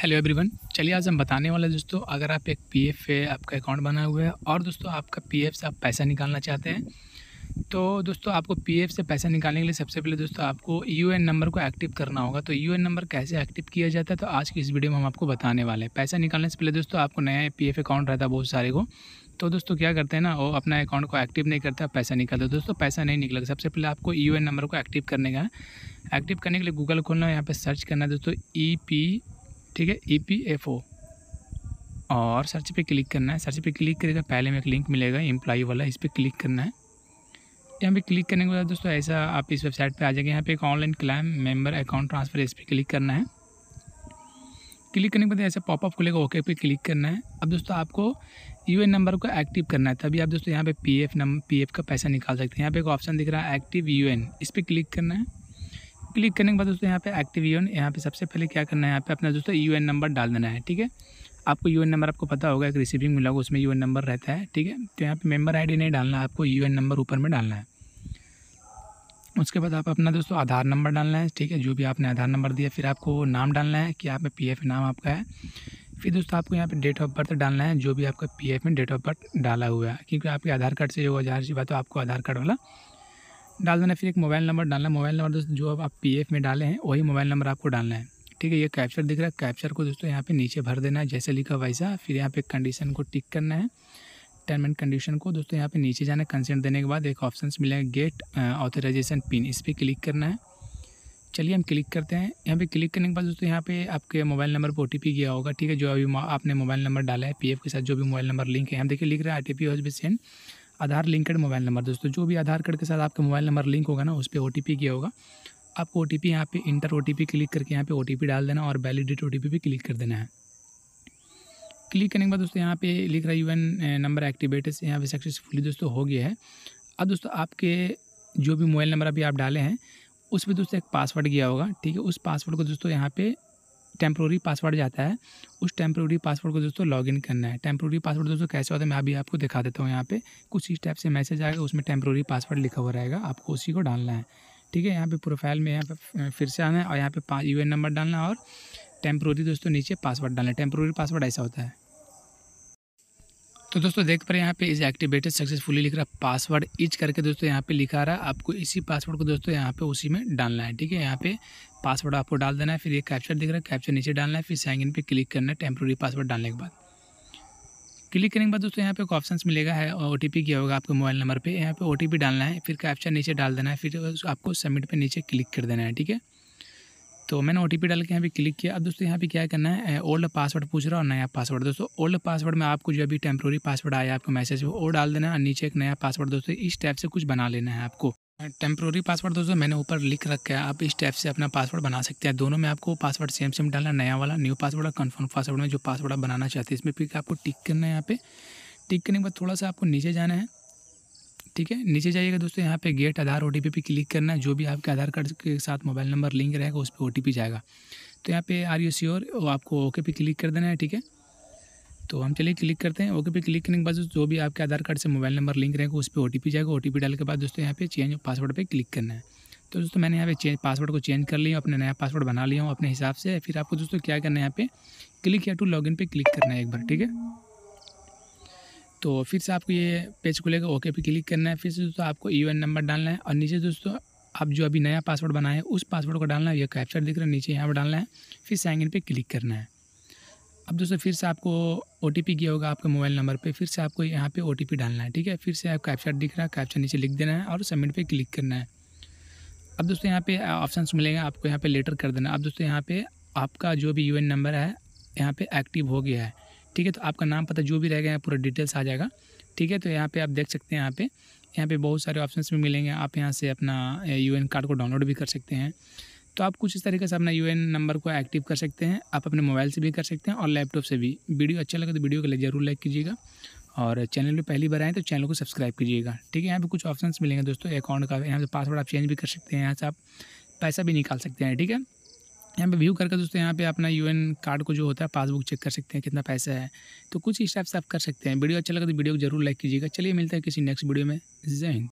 hello everyone चलिए आज हम बताने वाले दोस्तों अगर आप एक पीएफ है आपका अकाउंट बना हुआ है और दोस्तों आपका पीएफ से आप पैसा निकालना चाहते हैं तो दोस्तों आपको पीएफ से पैसा निकालने के लिए सबसे पहले दोस्तों आपको यूएन नंबर को एक्टिव करना होगा तो यूएन नंबर कैसे एक्टिव किया जाता है तो आज की इस वीडियो में हम आपको बताने वाले हैं पैसा निकालने से पहले दोस्तों आपको नया पी अकाउंट रहता है बहुत सारे को तो दोस्तों क्या करते हैं ना वो अपना अकाउंट को एक्टिव नहीं करता पैसा निकालता दोस्तों पैसा नहीं निकलेगा सबसे पहले आपको यू नंबर को एक्टिव करने का एक्टिव करने के लिए गूगल खोलना है यहाँ पर सर्च करना है दोस्तों ई e ठीक है ई पी एफ ओ और सर्च पे क्लिक करना है सर्च पे क्लिक करेगा तो पहले में एक लिंक मिलेगा एम्प्लॉई वाला इस पर क्लिक करना है यहाँ पे क्लिक करने के बाद दोस्तों ऐसा आप इस वेबसाइट पे आ जाएंगे यहाँ पे एक online claim member account transfer इस पर क्लिक करना है क्लिक करने के बाद ऐसा पॉपअप खुलेगा ओके पे क्लिक करना है अब दोस्तों आपको यू नंबर को एक्टिव करना है तभी आप दोस्तों यहाँ पे पी एफ नंबर पी का पैसा निकाल सकते हैं यहाँ पे एक ऑप्शन दिख रहा है एक्टिव यू इस पर क्लिक करना है क्लिक करने के बाद दोस्तों यहाँ पे एक्टिव यू यहाँ पे सबसे पहले क्या करना है यहाँ पे अपना दोस्तों यू नंबर डाल देना है ठीक है आपको यू नंबर आपको पता होगा एक रिसीविंग मिला होगा उसमें यू नंबर रहता है ठीक है तो यहाँ पे आई आईडी नहीं डालना है आपको यू नंबर ऊपर में डालना है उसके बाद आप अपना दोस्तों आधार नंबर डालना है ठीक है जो भी आपने आधार नंबर दिया फिर आपको नाम डालना है कि आप में पी नाम आपका है फिर दोस्तों आपको यहाँ पे डेट ऑफ बर्थ डालना है जो भी आपका पी में डेट ऑफ बर्थ डाला हुआ है क्योंकि आपके आधार कार्ड से जो जाहिर सी बात हो आपको आधार कार्ड वाला डाल देना फिर एक मोबाइल नंबर डालना मोबाइल नंबर दोस्तों जो अब आप पी में डाले हैं वही मोबाइल नंबर आपको डालना है ठीक है ये कैप्चर दिख रहा है कैप्चर को दोस्तों यहाँ पे नीचे भर देना है जैसे लिखा वैसा फिर यहाँ पे कंडीशन को टिक करना है टर्म एंड कंडीशन को दोस्तों यहाँ पे नीचे जाना कंसेंट देने के बाद एक ऑप्शन मिलेगा गेट ऑथराइजेशन पिन इस पर क्लिक करना है चलिए हम क्लिक करते हैं यहाँ पे क्लिक करने के बाद दोस्तों यहाँ पे आपके मोबाइल नंबर पर ओ गया होगा ठीक है जो अभी आपने मोबाइल नंबर डाला है पीएफ के साथ जो भी मोबाइल नंबर लिंक है यहाँ देखिए लिख रहा है I T P send Aadhaar linked mobile number दोस्तों जो भी आधार कार्ड के साथ आपका मोबाइल नंबर लिंक होगा ना उस पर ओ किया होगा आपको ओ टी पी यहाँ पर इंटर ओ क्लिक करके यहाँ पे ओ डाल देना और वैलिडेट ओ भी क्लिक कर देना है क्लिक करने के बाद दोस्तों यहाँ पे लिख रहा है एन नंबर एक्टिवेटेड यहाँ पे सक्सेसफुली दोस्तों हो गया है अब दोस्तों आपके जो भी मोबाइल नंबर अभी आप डाले हैं उस पर दोस्तों एक पासवर्ड गया होगा ठीक है उस पासवर्ड को दोस्तों यहाँ पे टेम्प्रोरी पासवर्ड जाता है उस टेम्प्रोरी पासवर्ड को दोस्तों लॉगिन करना है टेम्प्रोरी पासवर्ड दोस्तों कैसे होता है मैं अभी आपको दिखा देता हूँ यहाँ पे कुछ इस टाइप से मैसेज आएगा उसमें टेम्प्रोरी पासवर्ड लिखा हुआ रहेगा आपको उसी को डालना है ठीक है यहाँ पे प्रोफाइल में यहाँ पे फिर से आना है और यहाँ पे यू नंबर डालना है और टेम्प्रोरी दोस्तों नीचे पासवर्ड डालना है टेम्प्रोरी पासवर्ड ऐसा होता है तो दोस्तों देख पा रहे यहाँ पे इज एक्टिवेटेड सक्सेसफुली लिख रहा है पासवर्ड इच करके दोस्तों यहाँ पे लिखा रहा है आपको इसी पासवर्ड को दोस्तों यहाँ पे उसी में डालना है ठीक है यहाँ पे पासवर्ड आपको डाल देना है फिर ये कैप्चर दिख रहा है कैप्चर नीचे डालना है फिर साइन इन पे क्लिक करना है टेम्प्रोरी पासवर्ड डालने के बाद क्लिक करने के बाद दोस्तों यहाँ पे एक ऑप्शन मिलेगा है ओ टी पी किया होगा आपके मोबाइल नंबर पर यहाँ पे ओ डालना है फिर कैप्चर नीचे डाल देना है फिर आपको सबमिट पर नीचे क्लिक कर देना है ठीक है तो मैंने ओ टी डाल के यहाँ पे क्लिक किया अब दोस्तों यहाँ पे क्या करना है ओल्ड पासवर्ड पूछ रहा और नया पासवर्ड दोस्तों ओल्ड पासवर्ड में आपको जो अभी टेम्प्रोरी पासवर्ड आया आपको मैसेज वो डाल देना और नीचे एक नया पासवर्ड दोस्तों इस टाइप से कुछ बना लेना है आपको टेम्प्रोरी पासवर्ड दोस्तों मैंने ऊपर लिख रखा है आप इस टाइप से अपना पासवर्ड बना सकते हैं दोनों में आपको पासवर्ड सेम सेम डालना नया वाला न्यू पासवर्ड और कन्फर्म पासवर्ड में जो पासवर्ड आप बनाना चाहते हैं इसमें फिर आपको टिक करना है यहाँ पे टिक करने के बाद थोड़ा सा आपको नीचे जाना है ठीक है नीचे जाइएगा दोस्तों यहाँ पे गेट आधार ओ पे क्लिक करना है जो भी आपके आधार कार्ड के साथ मोबाइल नंबर लिंक रहेगा उस पर ओ जाएगा तो यहाँ पे आर यू श्योर आपको ओके पे क्लिक कर देना है ठीक है तो हम चलिए क्लिक करते हैं ओके पे क्लिक करने के बाद जो भी आपके आधार कार्ड से मोबाइल नंबर लिंक रहेगा उस पर ओ जाएगा ओ डाल के बाद दोस्तों यहाँ पे चेंज पासवर्ड पर क्लिक करना है तो दोस्तों मैंने यहाँ पे चेंज पासवर्ड को चेंज कर लिया अपने नया पासवर्ड बना लिया हूँ अपने हिसाब से फिर आपको दोस्तों क्या करना है यहाँ पे क्लिक या टू लॉग पे क्लिक करना है एक बार ठीक है तो फिर से आपको ये पेज खुलेगा ओके पे क्लिक करना है फिर से दोस्तों आपको यू e नंबर डालना है और नीचे दोस्तों आप जो अभी नया पासवर्ड बनाए उस पासवर्ड को डालना है ये कैप्चर दिख रहा है नीचे यहाँ पर डालना है फिर साइन इन पर क्लिक करना है अब दोस्तों फिर से आपको ओ टी पी किया होगा आपके मोबाइल नंबर पे फिर से आपको यहाँ पे ओ टी पी डालना है ठीक है फिर से आप कैप्चर दिख रहा है कैप्चर नीचे लिख देना है और सबमिट पे क्लिक करना है अब दोस्तों यहाँ पे ऑप्शन मिलेगा आपको यहाँ पे लेटर कर देना अब दोस्तों यहाँ पे आपका जो भी यू e नंबर है यहाँ पे एक्टिव हो गया है ठीक है तो आपका नाम पता जो भी रहेगा यहाँ पूरा डिटेल्स आ जाएगा ठीक है तो यहाँ पे आप देख सकते हैं यहाँ पे यहाँ पे बहुत सारे ऑप्शन भी मिलेंगे आप यहाँ से अपना यू कार्ड को डाउनलोड भी कर सकते हैं तो आप कुछ इस तरीके से अपना यू नंबर को एक्टिव कर सकते हैं आप अपने मोबाइल से भी कर सकते हैं और लैपटॉप से भी वीडियो अच्छा लगे तो वीडियो के लिए ज़रूर लाइक कीजिएगा और चैनल पर पहली बार आएँ तो चैनल को सब्सक्राइब कीजिएगा ठीक है यहाँ पे कुछ ऑप्शंस मिलेंगे दोस्तों अकाउंट का यहाँ से पासवर्ड आप चेंज भी कर सकते हैं यहाँ से आप पैसा भी निकाल सकते हैं ठीक है यहाँ पे व्यू करके दोस्तों यहाँ पे अपना यूएन कार्ड को जो होता है पासबुक चेक कर सकते हैं कितना पैसा है तो कुछ इस टाइप से आप कर सकते हैं वीडियो अच्छा लगा तो वीडियो को जरूर लाइक कीजिएगा चलिए मिलते हैं किसी नेक्स्ट वीडियो में जय हिंद